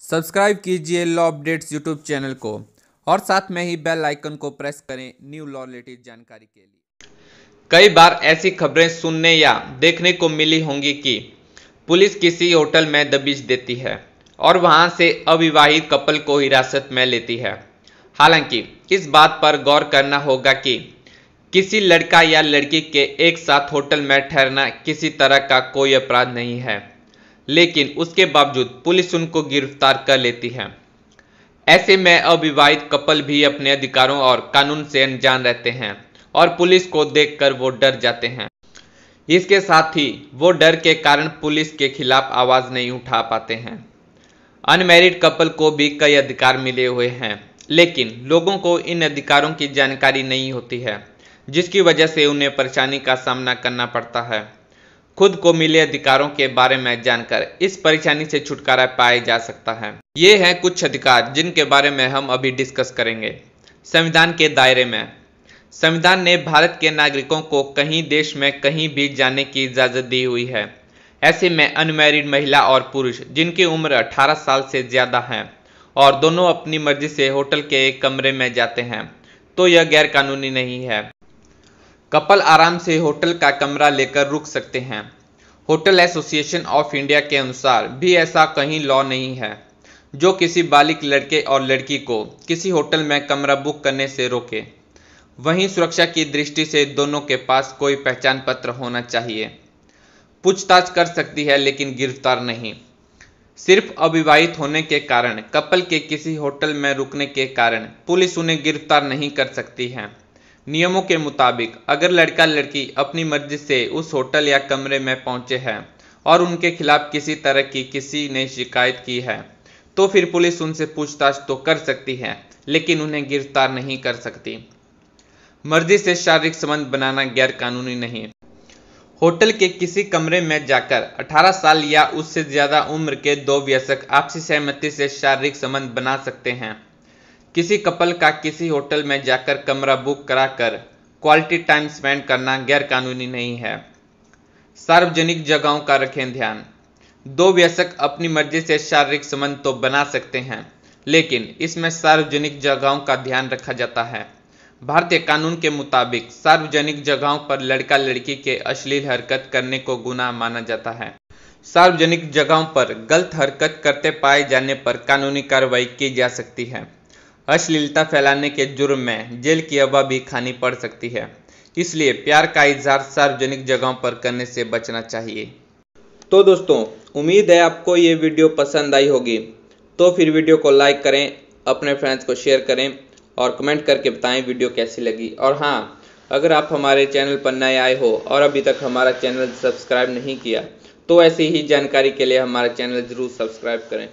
subscribe कीजिए law updates YouTube channel को और साथ में ही बेल आइकन को प्रेस करें न्यू लॉ रिलेटेड जानकारी के लिए कई बार ऐसी खबरें सुनने या देखने को मिली होंगी कि पुलिस किसी होटल में दबिश देती है और वहां से अविवाहित कपल को हिरासत में लेती है हालांकि इस बात पर गौर करना होगा कि किसी लड़का या लड़की के एक साथ होटल में ठहरना किसी तरह का कोई अपराध नहीं है लेकिन उसके बावजूद पुलिस उनको गिरफ्तार कर लेती है ऐसे में अविवाहित कपल भी अपने अधिकारों और कानून से अनजान रहते हैं और पुलिस को देखकर वो डर जाते हैं इसके साथ ही वो डर के कारण पुलिस के खिलाफ आवाज़ नहीं उठा पाते हैं अनमेरिड कपल को भी कई अधिकार मिले हुए हैं लेकिन लोगों को इन अधिकारों की जानकारी नहीं होती है जिसकी वजह से उन्हें परेशानी का सामना करना पड़ता है खुद को मिले अधिकारों के बारे में जानकर इस परेशानी से छुटकारा पाया जा सकता है ये हैं कुछ अधिकार जिनके बारे में हम अभी डिस्कस करेंगे संविधान के दायरे में संविधान ने भारत के नागरिकों को कहीं देश में कहीं भी जाने की इजाज़त दी हुई है ऐसे में अनमेरिड महिला और पुरुष जिनकी उम्र 18 साल से ज़्यादा है और दोनों अपनी मर्जी से होटल के एक कमरे में जाते हैं तो यह गैरकानूनी नहीं है कपल आराम से होटल का कमरा लेकर रुक सकते हैं होटल एसोसिएशन ऑफ इंडिया के अनुसार भी ऐसा कहीं लॉ नहीं है जो किसी बालिक लड़के और लड़की को किसी होटल में कमरा बुक करने से रोके वहीं सुरक्षा की दृष्टि से दोनों के पास कोई पहचान पत्र होना चाहिए पूछताछ कर सकती है लेकिन गिरफ्तार नहीं सिर्फ अविवाहित होने के कारण कपल के किसी होटल में रुकने के कारण पुलिस उन्हें गिरफ्तार नहीं कर सकती है नियमों के मुताबिक अगर लड़का लड़की अपनी मर्जी से उस होटल या कमरे में पहुंचे हैं और उनके खिलाफ किसी तरह की किसी ने शिकायत की है तो फिर पुलिस उनसे पूछताछ तो कर सकती है लेकिन उन्हें गिरफ्तार नहीं कर सकती मर्जी से शारीरिक संबंध बनाना गैर कानूनी नहीं होटल के किसी कमरे में जाकर 18 साल या उससे ज़्यादा उम्र के दो व्यसक आपसी सहमति से शारीरिक संबंध बना सकते हैं किसी कपल का किसी होटल में जाकर कमरा बुक कराकर क्वालिटी टाइम स्पेंड करना गैरकानूनी नहीं है सार्वजनिक जगहों का रखें ध्यान दो व्यसक अपनी मर्जी से शारीरिक संबंध तो बना सकते हैं लेकिन इसमें सार्वजनिक जगहों का ध्यान रखा जाता है भारतीय कानून के मुताबिक सार्वजनिक जगहों पर लड़का लड़की के अश्लील हरकत करने को गुना माना जाता है सार्वजनिक जगहों पर गलत हरकत करते पाए जाने पर कानूनी कार्रवाई की जा सकती है अश्लीलता फैलाने के जुर्म में जेल की हवा भी खानी पड़ सकती है इसलिए प्यार का इजहार सार्वजनिक जगहों पर करने से बचना चाहिए तो दोस्तों उम्मीद है आपको ये वीडियो पसंद आई होगी तो फिर वीडियो को लाइक करें अपने फ्रेंड्स को शेयर करें और कमेंट करके बताएं वीडियो कैसी लगी और हाँ अगर आप हमारे चैनल पर नए आए हो और अभी तक हमारा चैनल सब्सक्राइब नहीं किया तो ऐसी ही जानकारी के लिए हमारा चैनल ज़रूर सब्सक्राइब करें